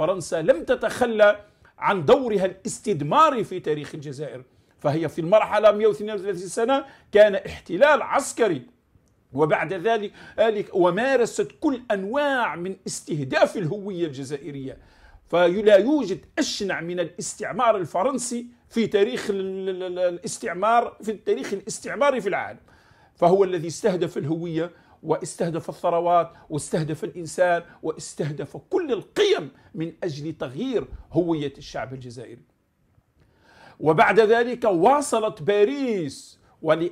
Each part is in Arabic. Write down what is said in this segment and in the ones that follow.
فرنسا لم تتخلى عن دورها الاستدماري في تاريخ الجزائر فهي في المرحلة 132 سنة كان احتلال عسكري وبعد ذلك ومارست كل أنواع من استهداف الهوية الجزائرية فلا يوجد أشنع من الاستعمار الفرنسي في تاريخ الاستعمار في التاريخ الاستعماري في العالم فهو الذي استهدف الهوية واستهدف الثروات واستهدف الإنسان واستهدف كل القيم من أجل تغيير هوية الشعب الجزائري وبعد ذلك واصلت باريس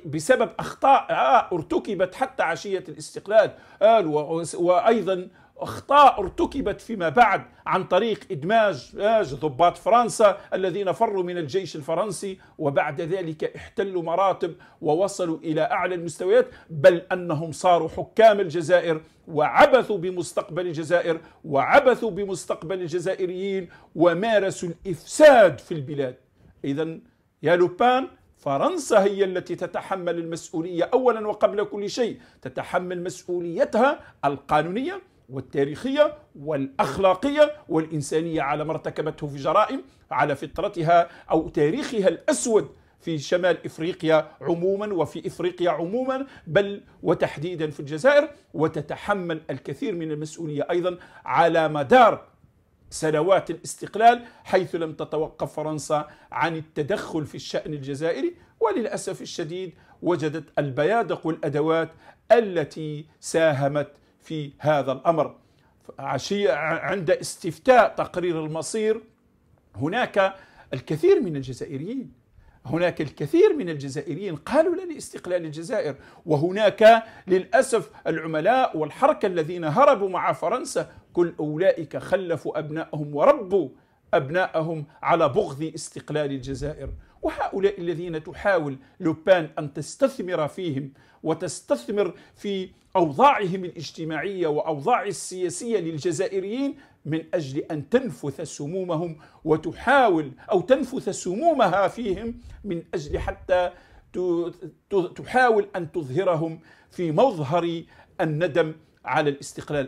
بسبب أخطاء آه، ارتكبت حتى عشية الاستقلال آه، وأيضا أخطاء ارتكبت فيما بعد عن طريق إدماج ضباط فرنسا الذين فروا من الجيش الفرنسي وبعد ذلك احتلوا مراتب ووصلوا إلى أعلى المستويات بل أنهم صاروا حكام الجزائر وعبثوا بمستقبل الجزائر وعبثوا بمستقبل الجزائريين ومارسوا الإفساد في البلاد إذا يا لوبان فرنسا هي التي تتحمل المسؤولية أولا وقبل كل شيء تتحمل مسؤوليتها القانونية والتاريخية والأخلاقية والإنسانية على ما ارتكبته في جرائم على فطرتها أو تاريخها الأسود في شمال افريقيا عموما وفي افريقيا عموما بل وتحديدا في الجزائر وتتحمل الكثير من المسؤوليه ايضا على مدار سنوات الاستقلال حيث لم تتوقف فرنسا عن التدخل في الشان الجزائري وللاسف الشديد وجدت البيادق والادوات التي ساهمت في هذا الأمر عشية عند استفتاء تقرير المصير هناك الكثير من الجزائريين هناك الكثير من الجزائريين قالوا لنا استقلال الجزائر وهناك للأسف العملاء والحركة الذين هربوا مع فرنسا كل أولئك خلفوا أبنائهم وربوا أبنائهم على بغض استقلال الجزائر وهؤلاء الذين تحاول لوبان أن تستثمر فيهم وتستثمر في أوضاعهم الاجتماعية وأوضاع السياسية للجزائريين من أجل أن تنفث سمومهم وتحاول أو تنفث سمومها فيهم من أجل حتى تحاول أن تظهرهم في مظهر الندم على الاستقلال